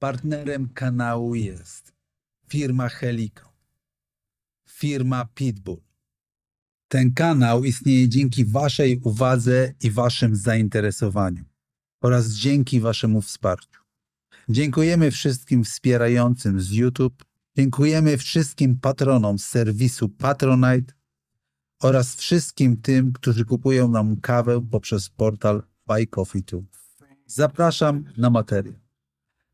Partnerem kanału jest firma Helico, firma Pitbull. Ten kanał istnieje dzięki Waszej uwadze i Waszym zainteresowaniu oraz dzięki Waszemu wsparciu. Dziękujemy wszystkim wspierającym z YouTube, dziękujemy wszystkim patronom z serwisu Patronite oraz wszystkim tym, którzy kupują nam kawę poprzez portal Buy Coffee 2. Zapraszam na materię.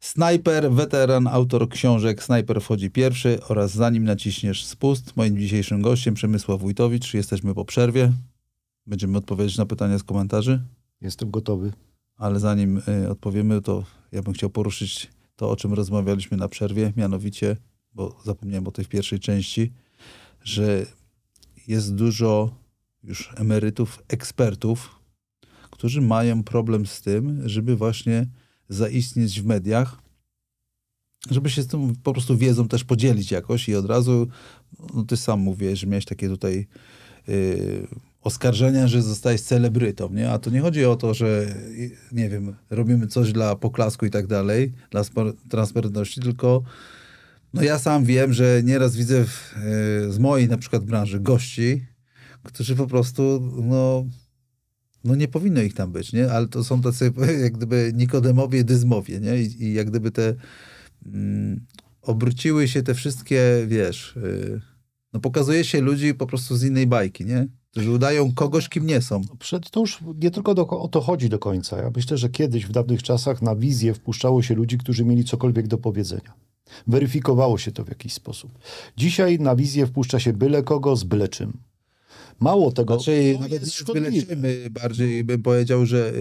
Snajper, weteran, autor książek Snajper wchodzi pierwszy oraz Zanim naciśniesz spust. Moim dzisiejszym gościem Przemysław Wójtowicz. Jesteśmy po przerwie. Będziemy odpowiedzieć na pytania z komentarzy. Jestem gotowy. Ale zanim y, odpowiemy, to ja bym chciał poruszyć to, o czym rozmawialiśmy na przerwie, mianowicie, bo zapomniałem o tej pierwszej części, że jest dużo już emerytów, ekspertów, którzy mają problem z tym, żeby właśnie zaistnieć w mediach, żeby się z tym po prostu wiedzą też podzielić jakoś i od razu, no ty sam mówisz, że miałeś takie tutaj yy, oskarżenia, że zostałeś celebrytą, nie? A to nie chodzi o to, że y, nie wiem, robimy coś dla poklasku i tak dalej, dla transparentności, tylko no ja sam wiem, że nieraz widzę w, yy, z mojej na przykład branży gości, którzy po prostu no, no nie powinno ich tam być, nie? Ale to są tacy jak gdyby nikodemowie, dyzmowie, nie? I, i jak gdyby te mm, obróciły się te wszystkie, wiesz, yy, no pokazuje się ludzi po prostu z innej bajki, nie? Którzy udają kogoś, kim nie są. No przed to już nie tylko do, o to chodzi do końca. Ja myślę, że kiedyś w dawnych czasach na wizję wpuszczało się ludzi, którzy mieli cokolwiek do powiedzenia. Weryfikowało się to w jakiś sposób. Dzisiaj na wizję wpuszcza się byle kogo z byle czym. Mało tego, znaczy, nawet jest Leczymy, bardziej bym powiedział, że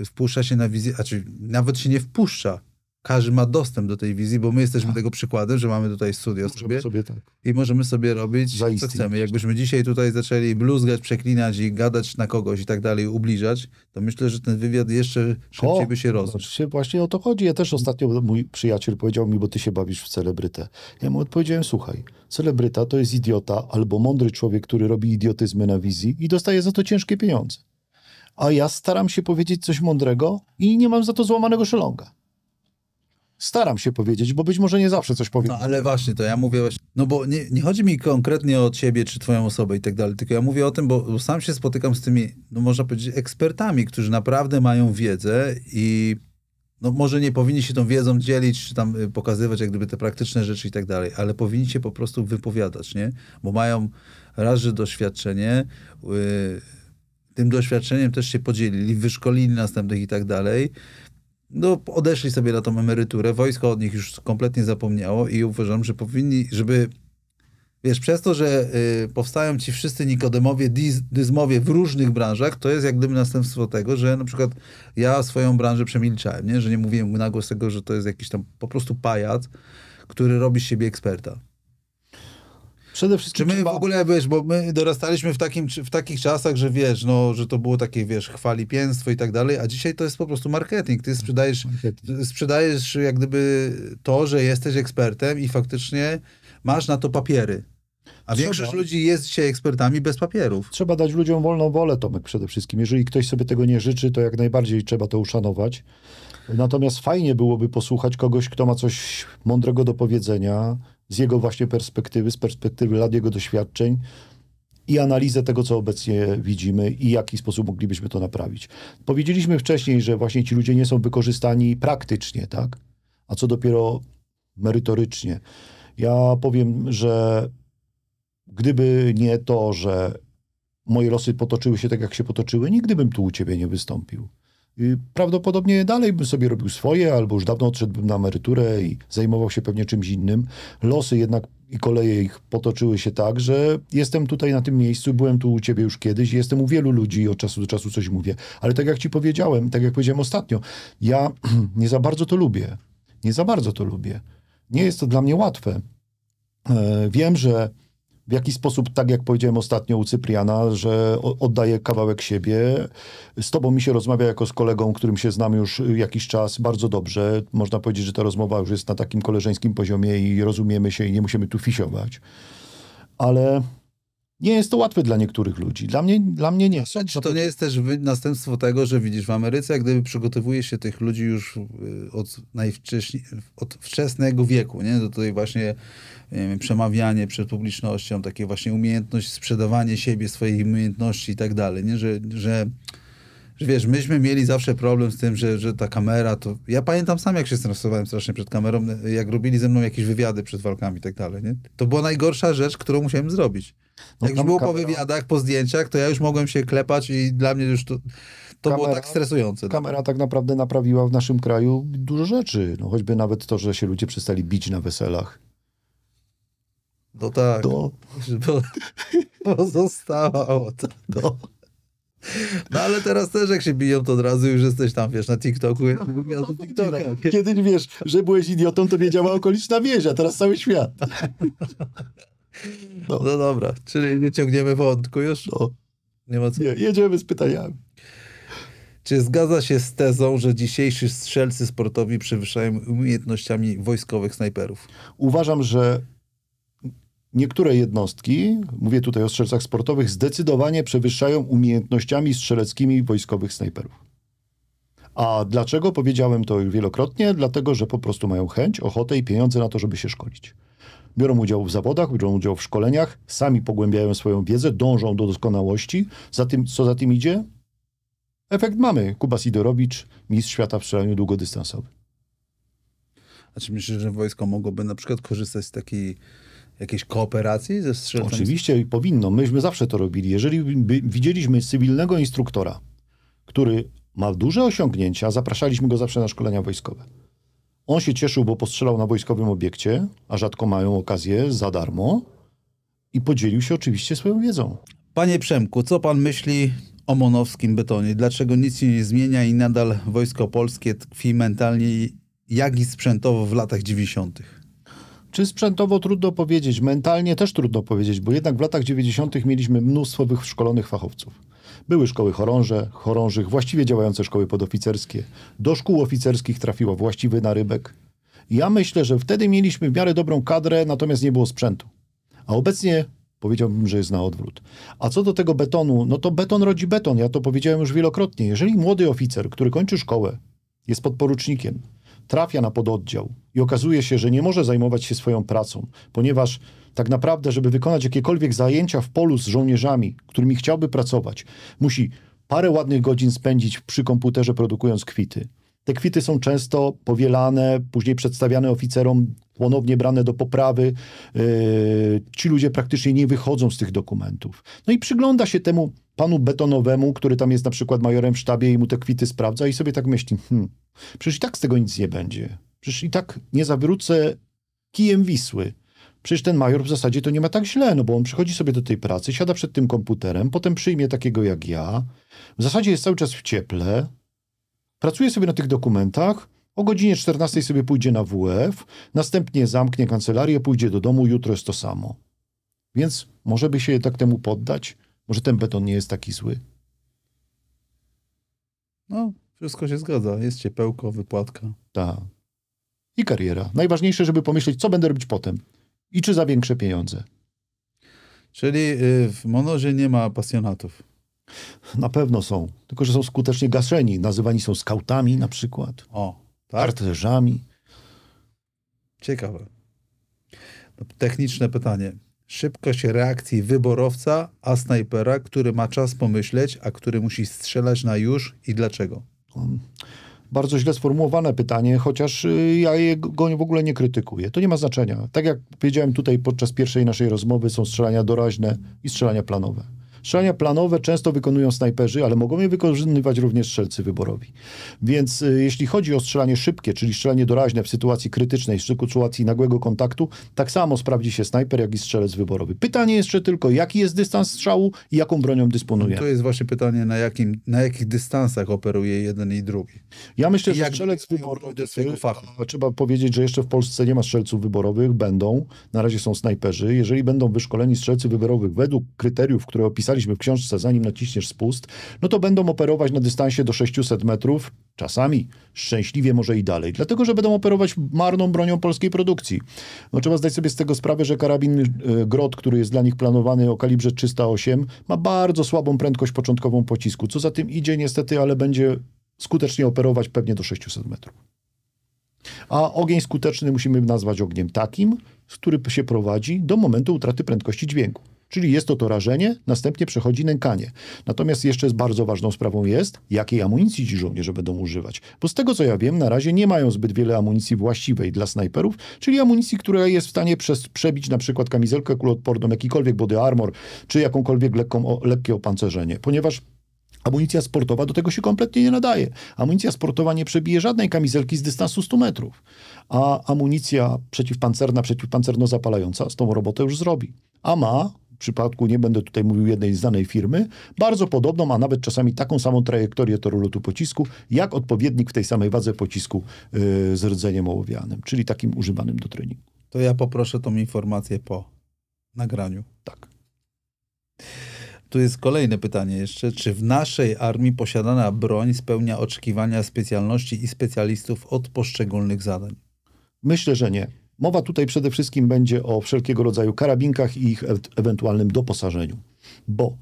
y, wpuszcza się na a znaczy nawet się nie wpuszcza, każdy ma dostęp do tej wizji, bo my jesteśmy tak. tego przykładem, że mamy tutaj studio możemy sobie, sobie tak. i możemy sobie robić, Zaistnieć. co chcemy. Jakbyśmy dzisiaj tutaj zaczęli bluzgać, przeklinać i gadać na kogoś i tak dalej, ubliżać, to myślę, że ten wywiad jeszcze szybciej o, by się no, rozrósł. Znaczy właśnie o to chodzi. Ja też ostatnio mój przyjaciel powiedział mi, bo ty się bawisz w celebrytę. Ja mu odpowiedziałem, słuchaj, celebryta to jest idiota albo mądry człowiek, który robi idiotyzmy na wizji i dostaje za to ciężkie pieniądze. A ja staram się powiedzieć coś mądrego i nie mam za to złamanego szelonga. Staram się powiedzieć, bo być może nie zawsze coś powiem. No ale właśnie, to ja mówię właśnie, no bo nie, nie chodzi mi konkretnie o ciebie, czy twoją osobę i tak dalej, tylko ja mówię o tym, bo sam się spotykam z tymi, no można powiedzieć, ekspertami, którzy naprawdę mają wiedzę i no może nie powinni się tą wiedzą dzielić, czy tam y, pokazywać jak gdyby te praktyczne rzeczy i tak dalej, ale powinni się po prostu wypowiadać, nie? Bo mają raz, że doświadczenie, yy, tym doświadczeniem też się podzielili, wyszkolili następnych i tak dalej no, odeszli sobie na tą emeryturę, wojsko od nich już kompletnie zapomniało i uważam, że powinni, żeby wiesz, przez to, że y, powstają ci wszyscy nikodemowie, diz, dyzmowie w różnych branżach, to jest jak gdyby następstwo tego, że na przykład ja swoją branżę przemilczałem, nie? że nie mówiłem na głos tego, że to jest jakiś tam po prostu pajac, który robi z siebie eksperta. Przede wszystkim. Czy my trzeba... w ogóle wiesz, bo my dorastaliśmy w, takim, w takich czasach, że wiesz, no, że to było takie, wiesz, chwalipięstwo i tak dalej, a dzisiaj to jest po prostu marketing. Ty sprzedajesz, marketing. sprzedajesz jak gdyby to, że jesteś ekspertem i faktycznie masz na to papiery. A Trzeba. większość ludzi jest dzisiaj ekspertami bez papierów. Trzeba dać ludziom wolną wolę, Tomek, przede wszystkim. Jeżeli ktoś sobie tego nie życzy, to jak najbardziej trzeba to uszanować. Natomiast fajnie byłoby posłuchać kogoś, kto ma coś mądrego do powiedzenia, z jego właśnie perspektywy, z perspektywy lat jego doświadczeń i analizę tego, co obecnie widzimy i w jaki sposób moglibyśmy to naprawić. Powiedzieliśmy wcześniej, że właśnie ci ludzie nie są wykorzystani praktycznie, tak? A co dopiero merytorycznie. Ja powiem, że gdyby nie to, że moje losy potoczyły się tak, jak się potoczyły, nigdy bym tu u ciebie nie wystąpił. Y, prawdopodobnie dalej bym sobie robił swoje, albo już dawno odszedłbym na emeryturę i zajmował się pewnie czymś innym. Losy jednak i koleje ich potoczyły się tak, że jestem tutaj na tym miejscu, byłem tu u ciebie już kiedyś, jestem u wielu ludzi i od czasu do czasu coś mówię. Ale tak jak ci powiedziałem, tak jak powiedziałem ostatnio, ja nie za bardzo to lubię. Nie za bardzo to lubię. Nie jest to dla mnie łatwe. E, wiem, że w jaki sposób, tak jak powiedziałem ostatnio u Cypriana, że oddaję kawałek siebie. Z tobą mi się rozmawia jako z kolegą, którym się znam już jakiś czas bardzo dobrze. Można powiedzieć, że ta rozmowa już jest na takim koleżeńskim poziomie i rozumiemy się i nie musimy tu fisiować. Ale nie jest to łatwe dla niektórych ludzi. Dla mnie, dla mnie nie. Czy to, nie jest też następstwo tego, że widzisz w Ameryce, jak gdyby przygotowuje się tych ludzi już y, od, od wczesnego wieku, nie? Do tutaj właśnie wiem, przemawianie przed publicznością, takie właśnie umiejętność, sprzedawanie siebie, swojej umiejętności i tak dalej, nie? Że, że wiesz, myśmy mieli zawsze problem z tym, że, że ta kamera to... Ja pamiętam sam, jak się stresowałem strasznie przed kamerą, jak robili ze mną jakieś wywiady przed walkami i tak dalej, nie? To była najgorsza rzecz, którą musiałem zrobić. No, Jak już było kamera. po wywiadach, po zdjęciach, to ja już mogłem się klepać i dla mnie już to, to kamera, było tak stresujące. Kamera tak naprawdę naprawiła w naszym kraju dużo rzeczy. No, choćby nawet to, że się ludzie przestali bić na weselach. No tak. Do. Bo, to. Do. Tak. No. no ale teraz też jak się biją, to od razu już jesteś tam, wiesz, na TikToku. Ja no, TikToka. Kiedyś wiesz, że byłeś idiotą, to wiedziała okoliczna wieża, teraz cały świat. No. no dobra, czyli nie ciągniemy wątku już? No. Nie ma co. Nie, jedziemy z pytaniami. Czy zgadza się z tezą, że dzisiejsi strzelcy sportowi przewyższają umiejętnościami wojskowych snajperów? Uważam, że niektóre jednostki, mówię tutaj o strzelcach sportowych, zdecydowanie przewyższają umiejętnościami strzeleckimi wojskowych snajperów. A dlaczego? Powiedziałem to już wielokrotnie, dlatego że po prostu mają chęć, ochotę i pieniądze na to, żeby się szkolić biorą udział w zawodach, biorą udział w szkoleniach, sami pogłębiają swoją wiedzę, dążą do doskonałości. Za tym, co za tym idzie? Efekt mamy. Kuba Sidorowicz, mistrz świata w strzelaniu długodystansowym. A czy myślisz, że wojsko mogłoby na przykład korzystać z takiej jakiejś kooperacji ze strzelcami? Oczywiście i powinno. Myśmy zawsze to robili. Jeżeli widzieliśmy cywilnego instruktora, który ma duże osiągnięcia, zapraszaliśmy go zawsze na szkolenia wojskowe. On się cieszył, bo postrzelał na wojskowym obiekcie, a rzadko mają okazję za darmo. I podzielił się oczywiście swoją wiedzą. Panie Przemku, co pan myśli o monowskim betonie? Dlaczego nic się nie zmienia i nadal wojsko polskie tkwi mentalnie, jak i sprzętowo w latach 90.? Czy sprzętowo trudno powiedzieć, mentalnie też trudno powiedzieć, bo jednak w latach 90. mieliśmy mnóstwo wyszkolonych fachowców były szkoły chorąże, chorążych, właściwie działające szkoły podoficerskie. Do szkół oficerskich trafiło właściwy narybek. Ja myślę, że wtedy mieliśmy w miarę dobrą kadrę, natomiast nie było sprzętu. A obecnie powiedziałbym, że jest na odwrót. A co do tego betonu, no to beton rodzi beton. Ja to powiedziałem już wielokrotnie. Jeżeli młody oficer, który kończy szkołę, jest podporucznikiem, trafia na pododdział i okazuje się, że nie może zajmować się swoją pracą, ponieważ tak naprawdę, żeby wykonać jakiekolwiek zajęcia w polu z żołnierzami, którymi chciałby pracować, musi parę ładnych godzin spędzić przy komputerze produkując kwity. Te kwity są często powielane, później przedstawiane oficerom, ponownie brane do poprawy. Yy, ci ludzie praktycznie nie wychodzą z tych dokumentów. No i przygląda się temu panu betonowemu, który tam jest na przykład majorem w sztabie i mu te kwity sprawdza i sobie tak myśli, hmm, przecież i tak z tego nic nie będzie. Przecież i tak nie zawrócę kijem Wisły przecież ten major w zasadzie to nie ma tak źle, no bo on przychodzi sobie do tej pracy, siada przed tym komputerem, potem przyjmie takiego jak ja, w zasadzie jest cały czas w cieple, pracuje sobie na tych dokumentach, o godzinie 14 sobie pójdzie na WF, następnie zamknie kancelarię, pójdzie do domu, jutro jest to samo. Więc może by się tak temu poddać? Może ten beton nie jest taki zły? No, wszystko się zgadza. Jest ciepełko, wypłatka. Tak. I kariera. Najważniejsze, żeby pomyśleć, co będę robić potem. I czy za większe pieniądze. Czyli y, w Monorze nie ma pasjonatów. Na pewno są, tylko że są skutecznie gaszeni. Nazywani są skautami na przykład, o, tak? Ciekawe. No, techniczne pytanie. Szybkość reakcji wyborowca, a snajpera, który ma czas pomyśleć, a który musi strzelać na już i dlaczego? Hmm bardzo źle sformułowane pytanie, chociaż y, ja go w ogóle nie krytykuję. To nie ma znaczenia. Tak jak powiedziałem tutaj podczas pierwszej naszej rozmowy, są strzelania doraźne i strzelania planowe. Strzelania planowe często wykonują snajperzy, ale mogą je wykonywać również strzelcy wyborowi. Więc y, jeśli chodzi o strzelanie szybkie, czyli strzelanie doraźne w sytuacji krytycznej, w sytuacji nagłego kontaktu, tak samo sprawdzi się snajper, jak i strzelec wyborowy. Pytanie jeszcze tylko, jaki jest dystans strzału i jaką bronią dysponuje? To jest właśnie pytanie, na, jakim, na jakich dystansach operuje jeden i drugi. Ja myślę, I że strzelec wyborowy... fachu. Trzeba powiedzieć, że jeszcze w Polsce nie ma strzelców wyborowych, będą. Na razie są snajperzy. Jeżeli będą wyszkoleni strzelcy wyborowych według kryteriów, które opisano opisaliśmy w książce, zanim naciśniesz spust, no to będą operować na dystansie do 600 metrów, czasami szczęśliwie może i dalej, dlatego że będą operować marną bronią polskiej produkcji. No, trzeba zdać sobie z tego sprawę, że karabin y, Grot, który jest dla nich planowany o kalibrze 308, ma bardzo słabą prędkość początkową pocisku. Co za tym idzie niestety, ale będzie skutecznie operować pewnie do 600 metrów. A ogień skuteczny musimy nazwać ogniem takim, który się prowadzi do momentu utraty prędkości dźwięku. Czyli jest to to rażenie, następnie przechodzi nękanie. Natomiast jeszcze bardzo ważną sprawą jest, jakiej amunicji ci żołnierze będą używać. Bo z tego co ja wiem, na razie nie mają zbyt wiele amunicji właściwej dla snajperów, czyli amunicji, która jest w stanie przez, przebić na przykład kamizelkę kuloodporną, jakikolwiek body armor, czy jakąkolwiek lekką, lekkie opancerzenie. Ponieważ Amunicja sportowa do tego się kompletnie nie nadaje. Amunicja sportowa nie przebije żadnej kamizelki z dystansu 100 metrów, a amunicja przeciwpancerna, przeciwpancerno-zapalająca z tą robotę już zrobi. A ma przypadku, nie będę tutaj mówił jednej znanej firmy, bardzo podobną, a nawet czasami taką samą trajektorię toru lotu pocisku, jak odpowiednik w tej samej wadze pocisku yy, z rdzeniem ołowianym, czyli takim używanym do treningu. To ja poproszę tą informację po nagraniu. Tak. Tu jest kolejne pytanie jeszcze. Czy w naszej armii posiadana broń spełnia oczekiwania specjalności i specjalistów od poszczególnych zadań? Myślę, że nie. Mowa tutaj przede wszystkim będzie o wszelkiego rodzaju karabinkach i ich e ewentualnym doposażeniu, bo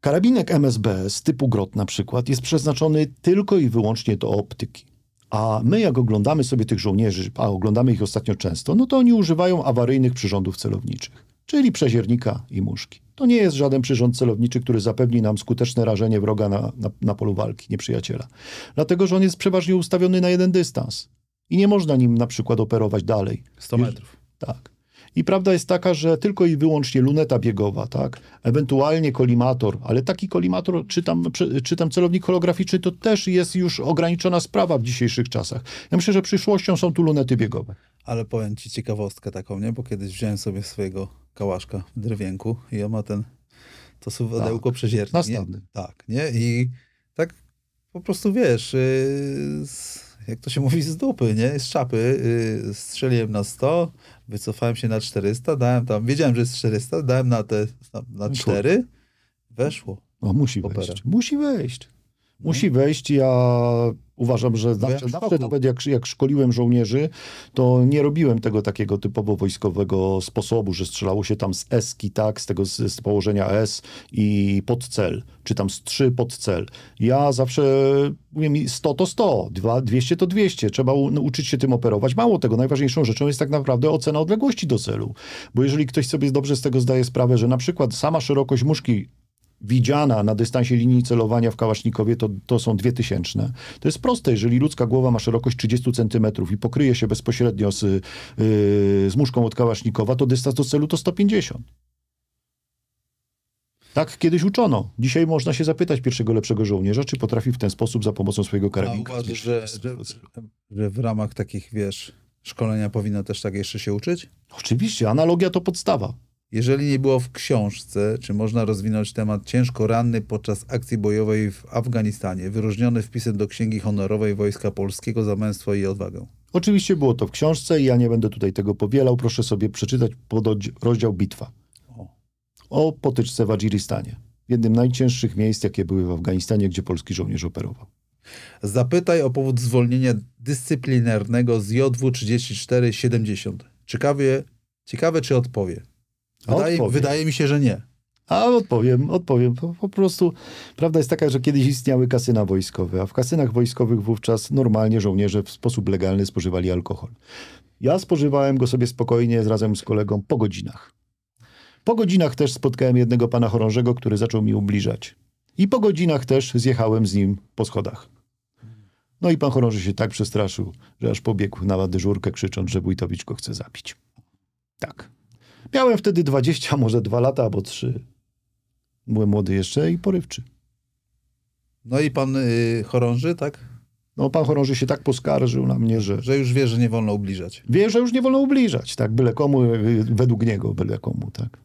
karabinek MSB z typu grot na przykład jest przeznaczony tylko i wyłącznie do optyki. A my, jak oglądamy sobie tych żołnierzy, a oglądamy ich ostatnio często, no to oni używają awaryjnych przyrządów celowniczych, czyli przeziernika i muszki. To nie jest żaden przyrząd celowniczy, który zapewni nam skuteczne rażenie wroga na, na, na polu walki, nieprzyjaciela. Dlatego, że on jest przeważnie ustawiony na jeden dystans i nie można nim na przykład operować dalej. 100 metrów. Tak. I prawda jest taka, że tylko i wyłącznie luneta biegowa, tak? Ewentualnie kolimator, ale taki kolimator, czy tam, czy tam celownik holograficzny, to też jest już ograniczona sprawa w dzisiejszych czasach. Ja myślę, że przyszłością są tu lunety biegowe. Ale powiem ci ciekawostkę taką, nie? Bo kiedyś wziąłem sobie swojego kałaszka w drewienku i on ma ten, to suwadełko tak. przezierne. Następny. Tak, nie? I tak po prostu wiesz, yy, z jak to się mówi, z dupy, nie? Z czapy. Yy, strzeliłem na 100, wycofałem się na 400, dałem tam, wiedziałem, że jest 400, dałem na te, na, na 4, weszło. O, musi Opera. Musi wejść. Musi no. wejść, ja Uważam, że zawsze, zawsze nawet jak, jak szkoliłem żołnierzy, to nie robiłem tego takiego typowo wojskowego sposobu, że strzelało się tam z eski, tak, z tego z, z położenia S i pod cel, czy tam z trzy pod cel. Ja zawsze mówię mi 100 to 100, 200 to 200. Trzeba u, no, uczyć się tym operować. Mało tego, najważniejszą rzeczą jest tak naprawdę ocena odległości do celu. Bo jeżeli ktoś sobie dobrze z tego zdaje sprawę, że na przykład sama szerokość muszki widziana na dystansie linii celowania w Kałasznikowie to, to są dwie tysięczne. To jest proste, jeżeli ludzka głowa ma szerokość 30 centymetrów i pokryje się bezpośrednio z, yy, z muszką od Kałasznikowa, to dystans do celu to 150. Tak kiedyś uczono. Dzisiaj można się zapytać pierwszego lepszego żołnierza, czy potrafi w ten sposób za pomocą swojego karabinka. A uważasz, że, że, że w ramach takich, wiesz, szkolenia powinno też tak jeszcze się uczyć? Oczywiście, analogia to podstawa. Jeżeli nie było w książce, czy można rozwinąć temat ciężko ranny podczas akcji bojowej w Afganistanie, wyróżniony wpisem do Księgi Honorowej Wojska Polskiego za męstwo i odwagę? Oczywiście było to w książce i ja nie będę tutaj tego powielał. Proszę sobie przeczytać pod rozdział Bitwa o, o potyczce w Adżiristanie, jednym z najcięższych miejsc, jakie były w Afganistanie, gdzie polski żołnierz operował. Zapytaj o powód zwolnienia dyscyplinarnego z JW 3470. Ciekawie, ciekawe, czy odpowie. Wydaje, wydaje mi się, że nie. A odpowiem, odpowiem. Po, po, prostu prawda jest taka, że kiedyś istniały kasyna wojskowe, a w kasynach wojskowych wówczas normalnie żołnierze w sposób legalny spożywali alkohol. Ja spożywałem go sobie spokojnie razem z kolegą po godzinach. Po godzinach też spotkałem jednego pana chorążego, który zaczął mi ubliżać. I po godzinach też zjechałem z nim po schodach. No i pan chorąży się tak przestraszył, że aż pobiegł na dyżurkę krzycząc, że Wójtowicz go chce zabić. Tak. Miałem wtedy 20, może 2 lata albo 3. Byłem młody jeszcze i porywczy. No i pan y, chorąży, tak? No, pan chorąży się tak poskarżył na mnie, że... Że już wie, że nie wolno ubliżać. Wie, że już nie wolno ubliżać, tak, byle komu, y, według niego, byle komu, tak.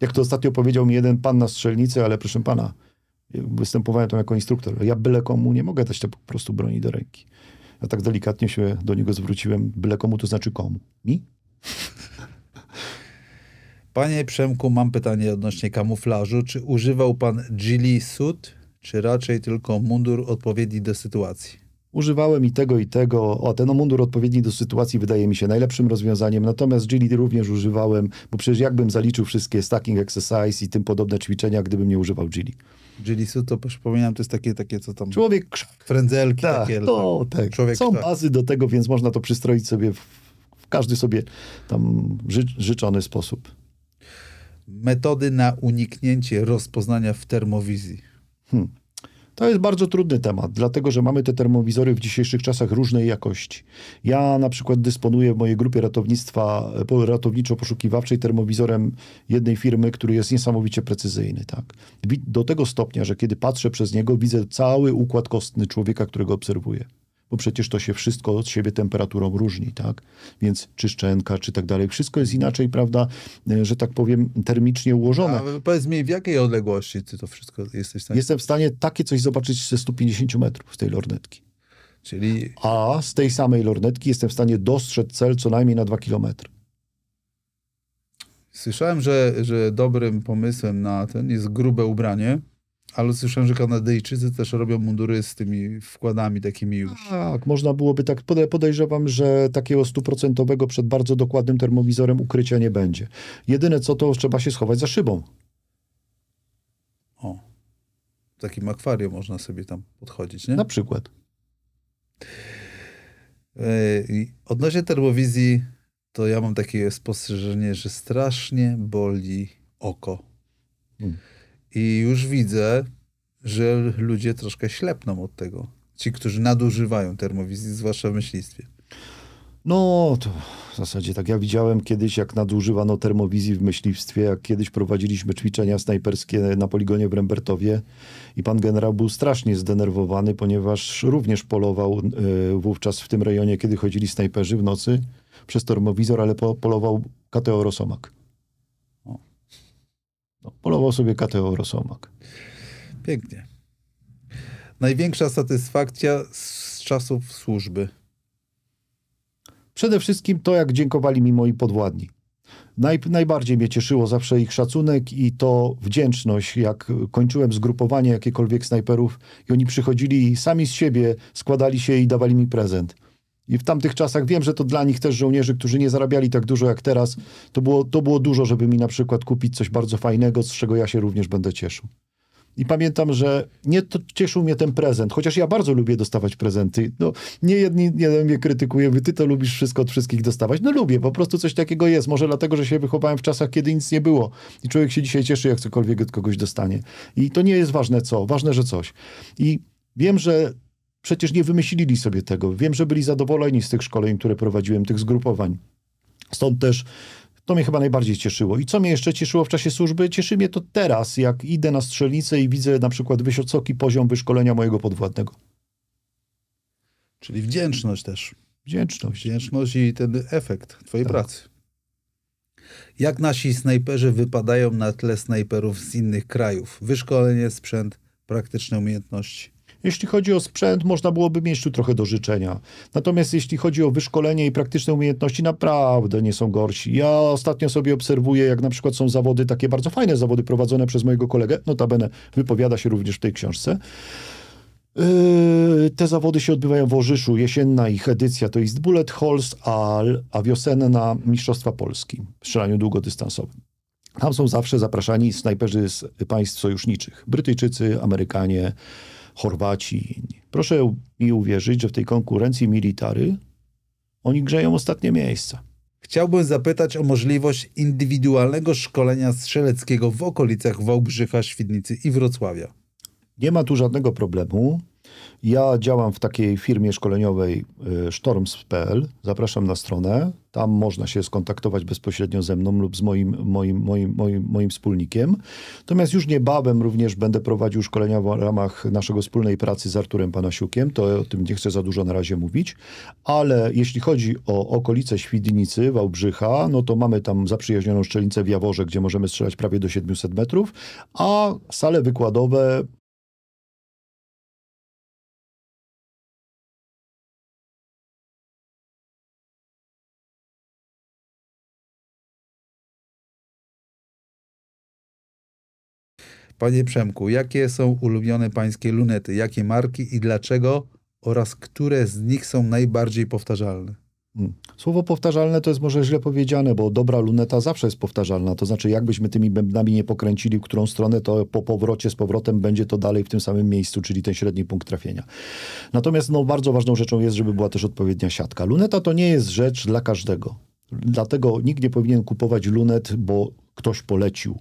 Jak to ostatnio powiedział mi jeden pan na strzelnicy, ale proszę pana, y, występowałem tam jako instruktor. Ja byle komu nie mogę dać po prostu broni do ręki. Ja tak delikatnie się do niego zwróciłem, byle komu, to znaczy komu? Mi? Panie Przemku, mam pytanie odnośnie kamuflażu. Czy używał pan Gili suit, czy raczej tylko mundur odpowiedni do sytuacji? Używałem i tego, i tego. O, ten mundur odpowiedni do sytuacji wydaje mi się najlepszym rozwiązaniem. Natomiast Gili również używałem, bo przecież jakbym zaliczył wszystkie stacking exercise i tym podobne ćwiczenia, gdybym nie używał Gili. Gili suit, to przypominam, to jest takie, takie co tam... Człowiek krzak. Frędzelki tak, takie. To, no, tak. tak. Człowiek Są krzak. bazy do tego, więc można to przystroić sobie w, w każdy sobie tam ży, życzony sposób metody na uniknięcie rozpoznania w termowizji? Hmm. To jest bardzo trudny temat, dlatego że mamy te termowizory w dzisiejszych czasach różnej jakości. Ja na przykład dysponuję w mojej grupie ratownictwa ratowniczo-poszukiwawczej termowizorem jednej firmy, który jest niesamowicie precyzyjny. Tak? Do tego stopnia, że kiedy patrzę przez niego, widzę cały układ kostny człowieka, którego obserwuję bo przecież to się wszystko od siebie temperaturą różni, tak? Więc czy szczęka, czy tak dalej. Wszystko jest inaczej, prawda, e, że tak powiem, termicznie ułożone. A powiedz mi, w jakiej odległości ty to wszystko jesteś w stanie? Jestem w stanie takie coś zobaczyć ze 150 metrów z tej lornetki. Czyli... A z tej samej lornetki jestem w stanie dostrzec cel co najmniej na 2 kilometry. Słyszałem, że, że dobrym pomysłem na ten jest grube ubranie. Ale słyszałem, że Kanadyjczycy też robią mundury z tymi wkładami takimi już. Tak, można byłoby tak. Podejrzewam, że takiego stuprocentowego przed bardzo dokładnym termowizorem ukrycia nie będzie. Jedyne co to trzeba się schować za szybą. O. w Takim akwarium można sobie tam podchodzić, nie? Na przykład. E, odnośnie termowizji, to ja mam takie spostrzeżenie, że strasznie boli oko. Hmm. I już widzę, że ludzie troszkę ślepną od tego. Ci, którzy nadużywają termowizji, zwłaszcza w myślistwie. No, to w zasadzie tak ja widziałem kiedyś, jak nadużywano termowizji w myśliwstwie, jak kiedyś prowadziliśmy ćwiczenia snajperskie na poligonie w Rembertowie i pan generał był strasznie zdenerwowany, ponieważ również polował y, wówczas w tym rejonie, kiedy chodzili snajperzy w nocy przez termowizor, ale po, polował KTO Rosomak. No, polował sobie Kateo Rosomak. Pięknie. Największa satysfakcja z czasów służby. Przede wszystkim to, jak dziękowali mi moi podwładni. Naj, najbardziej mnie cieszyło zawsze ich szacunek i to wdzięczność, jak kończyłem zgrupowanie jakiekolwiek snajperów i oni przychodzili i sami z siebie składali się i dawali mi prezent. I w tamtych czasach wiem, że to dla nich też żołnierzy, którzy nie zarabiali tak dużo jak teraz, to było, to było dużo, żeby mi na przykład kupić coś bardzo fajnego, z czego ja się również będę cieszył. I pamiętam, że nie cieszył mnie ten prezent, chociaż ja bardzo lubię dostawać prezenty. No, nie jedni jeden mnie krytykuje, wy ty to lubisz wszystko od wszystkich dostawać. No lubię, po prostu coś takiego jest. Może dlatego, że się wychowałem w czasach, kiedy nic nie było. I człowiek się dzisiaj cieszy, jak cokolwiek od kogoś dostanie. I to nie jest ważne co, ważne, że coś. I wiem, że Przecież nie wymyślili sobie tego. Wiem, że byli zadowoleni z tych szkoleń, które prowadziłem, tych zgrupowań. Stąd też to mnie chyba najbardziej cieszyło. I co mnie jeszcze cieszyło w czasie służby? Cieszy mnie to teraz, jak idę na strzelnicę i widzę na przykład wysoki poziom wyszkolenia mojego podwładnego. Czyli wdzięczność też. Wdzięczność. Wdzięczność i ten efekt twojej tak. pracy. Jak nasi snajperzy wypadają na tle snajperów z innych krajów? Wyszkolenie, sprzęt, praktyczne umiejętności. Jeśli chodzi o sprzęt, można byłoby mieć tu trochę do życzenia. Natomiast jeśli chodzi o wyszkolenie i praktyczne umiejętności, naprawdę nie są gorsi. Ja ostatnio sobie obserwuję, jak na przykład są zawody, takie bardzo fajne zawody prowadzone przez mojego kolegę, notabene wypowiada się również w tej książce. Yy, te zawody się odbywają w Orzyszu. Jesienna ich edycja to jest Bullet Halls, a, a wiosenna Mistrzostwa Polski w strzelaniu długodystansowym. Tam są zawsze zapraszani snajperzy z państw sojuszniczych. Brytyjczycy, Amerykanie, Chorwaci i inni. Proszę mi uwierzyć, że w tej konkurencji military oni grzeją ostatnie miejsca. Chciałbym zapytać o możliwość indywidualnego szkolenia strzeleckiego w okolicach Wałbrzycha, Świdnicy i Wrocławia. Nie ma tu żadnego problemu. Ja działam w takiej firmie szkoleniowej y, Storms.pl. Zapraszam na stronę. Tam można się skontaktować bezpośrednio ze mną lub z moim, moim, moim, moim, moim wspólnikiem. Natomiast już niebawem również będę prowadził szkolenia w ramach naszego wspólnej pracy z Arturem Panasiukiem. To o tym nie chcę za dużo na razie mówić. Ale jeśli chodzi o okolice Świdnicy, Wałbrzycha, no to mamy tam zaprzyjaźnioną szczelinę w Jaworze, gdzie możemy strzelać prawie do 700 metrów, a sale wykładowe Panie Przemku, jakie są ulubione pańskie lunety? Jakie marki i dlaczego? Oraz które z nich są najbardziej powtarzalne? Hmm. Słowo powtarzalne to jest może źle powiedziane, bo dobra luneta zawsze jest powtarzalna. To znaczy, jakbyśmy tymi bębnami nie pokręcili, w którą stronę, to po powrocie z powrotem będzie to dalej w tym samym miejscu, czyli ten średni punkt trafienia. Natomiast no, bardzo ważną rzeczą jest, żeby była też odpowiednia siatka. Luneta to nie jest rzecz dla każdego. Dlatego nikt nie powinien kupować lunet, bo ktoś polecił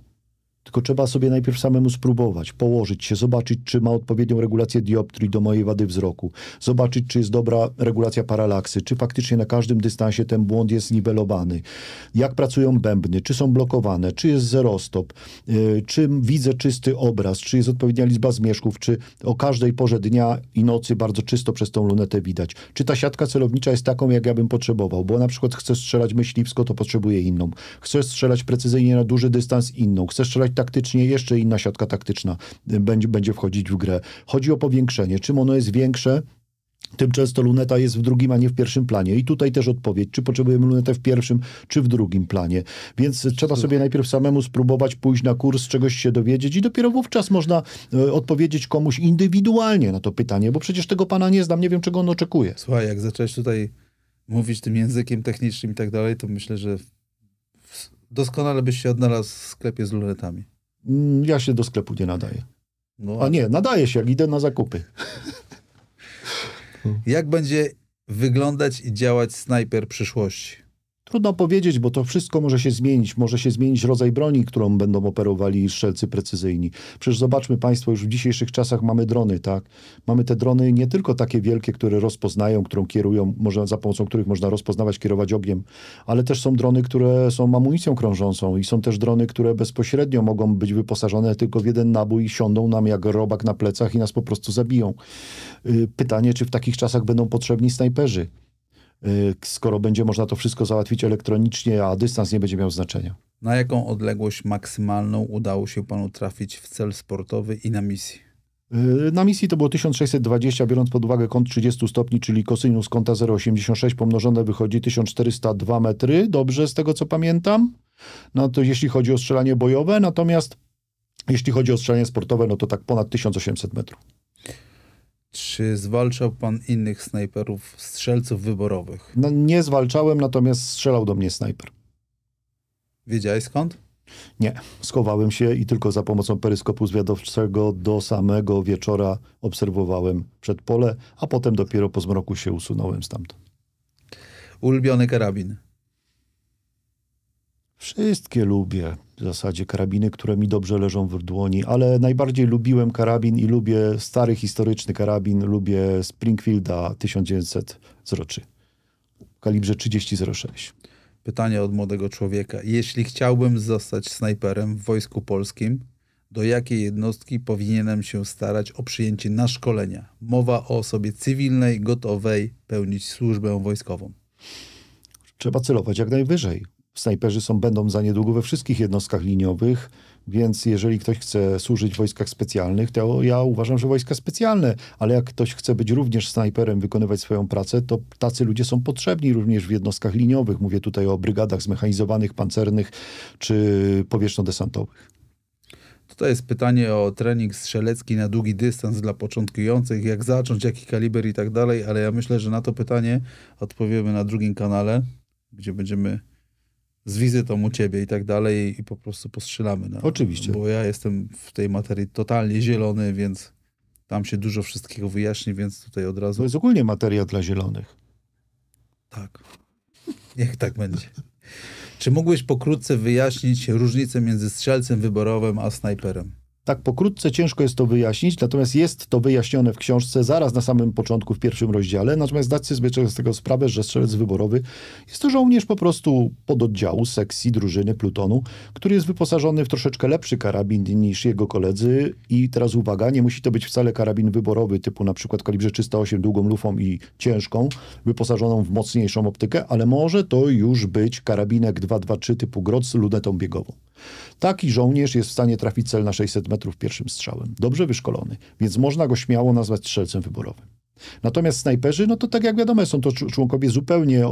tylko trzeba sobie najpierw samemu spróbować, położyć się, zobaczyć, czy ma odpowiednią regulację dioptrii do mojej wady wzroku, zobaczyć, czy jest dobra regulacja paralaksy, czy faktycznie na każdym dystansie ten błąd jest niwelowany, jak pracują bębny, czy są blokowane, czy jest zerostop, yy, czy widzę czysty obraz, czy jest odpowiednia liczba zmierzchów, czy o każdej porze dnia i nocy bardzo czysto przez tą lunetę widać, czy ta siatka celownicza jest taką, jak ja bym potrzebował, bo na przykład chcę strzelać myśliwsko, to potrzebuję inną, chcę strzelać precyzyjnie na duży dystans inną, chcę strzelać taktycznie, jeszcze inna siatka taktyczna y, będzie, będzie wchodzić w grę. Chodzi o powiększenie. Czym ono jest większe, tym często luneta jest w drugim, a nie w pierwszym planie. I tutaj też odpowiedź, czy potrzebujemy lunetę w pierwszym, czy w drugim planie. Więc trzeba sobie najpierw samemu spróbować pójść na kurs, czegoś się dowiedzieć i dopiero wówczas można y, odpowiedzieć komuś indywidualnie na to pytanie, bo przecież tego pana nie znam, nie wiem czego on oczekuje. Słuchaj, jak zacząłeś tutaj mówić tym językiem technicznym i tak dalej, to myślę, że doskonale byś się odnalazł w sklepie z lunetami. Mm, ja się do sklepu nie nadaję. No. A nie, nadaję się, idę na zakupy. Jak będzie wyglądać i działać snajper przyszłości? Trudno powiedzieć, bo to wszystko może się zmienić. Może się zmienić rodzaj broni, którą będą operowali strzelcy precyzyjni. Przecież zobaczmy Państwo, już w dzisiejszych czasach mamy drony, tak? Mamy te drony nie tylko takie wielkie, które rozpoznają, którą kierują, można, za pomocą których można rozpoznawać, kierować ogniem, ale też są drony, które są amunicją krążącą i są też drony, które bezpośrednio mogą być wyposażone tylko w jeden nabój i siądą nam jak robak na plecach i nas po prostu zabiją. Y, pytanie, czy w takich czasach będą potrzebni snajperzy? Y, skoro będzie można to wszystko załatwić elektronicznie, a dystans nie będzie miał znaczenia. Na jaką odległość maksymalną udało się panu trafić w cel sportowy i na misji? Y, na misji to było 1620, biorąc pod uwagę kąt 30 stopni, czyli cosinus kąta 0,86 pomnożone wychodzi 1402 metry, dobrze z tego co pamiętam. No to jeśli chodzi o strzelanie bojowe, natomiast jeśli chodzi o strzelanie sportowe, no to tak ponad 1800 metrów. Czy zwalczał pan innych snajperów, strzelców wyborowych? No nie zwalczałem, natomiast strzelał do mnie snajper. Wiedziałeś skąd? Nie, schowałem się i tylko za pomocą peryskopu zwiadowczego do samego wieczora obserwowałem przedpole, a potem dopiero po zmroku się usunąłem stamtąd. Ulubiony karabin? Wszystkie lubię w zasadzie karabiny, które mi dobrze leżą w dłoni, ale najbardziej lubiłem karabin i lubię stary historyczny karabin, lubię Springfielda 1900 w kalibrze 3006. Pytanie od młodego człowieka. Jeśli chciałbym zostać snajperem w Wojsku Polskim, do jakiej jednostki powinienem się starać o przyjęcie na szkolenia? Mowa o osobie cywilnej, gotowej pełnić służbę wojskową. Trzeba celować jak najwyżej snajperzy są, będą za niedługo we wszystkich jednostkach liniowych, więc jeżeli ktoś chce służyć w wojskach specjalnych, to ja uważam, że wojska specjalne, ale jak ktoś chce być również snajperem, wykonywać swoją pracę, to tacy ludzie są potrzebni również w jednostkach liniowych. Mówię tutaj o brygadach zmechanizowanych, pancernych czy powietrzno-desantowych. Tutaj jest pytanie o trening strzelecki na długi dystans dla początkujących, jak zacząć, jaki kaliber i tak dalej, ale ja myślę, że na to pytanie odpowiemy na drugim kanale, gdzie będziemy z wizytą u ciebie i tak dalej i po prostu postrzelamy. No. Oczywiście. Bo ja jestem w tej materii totalnie zielony, więc tam się dużo wszystkiego wyjaśni, więc tutaj od razu... To jest ogólnie materia dla zielonych. Tak. Niech tak będzie. Czy mógłbyś pokrótce wyjaśnić różnicę między strzelcem wyborowym a snajperem? tak pokrótce ciężko jest to wyjaśnić, natomiast jest to wyjaśnione w książce zaraz na samym początku, w pierwszym rozdziale. Natomiast zdać sobie z tego sprawę, że strzelec wyborowy jest to żołnierz po prostu pododdziału sekcji drużyny plutonu, który jest wyposażony w troszeczkę lepszy karabin niż jego koledzy. I teraz uwaga, nie musi to być wcale karabin wyborowy, typu na przykład kalibrze 308 długą lufą i ciężką, wyposażoną w mocniejszą optykę, ale może to już być karabinek 223 typu grot z lunetą biegową. Taki żołnierz jest w stanie trafić cel na 600 metrów pierwszym strzałem. Dobrze wyszkolony, więc można go śmiało nazwać strzelcem wyborowym. Natomiast snajperzy, no to tak jak wiadomo, są to członkowie zupełnie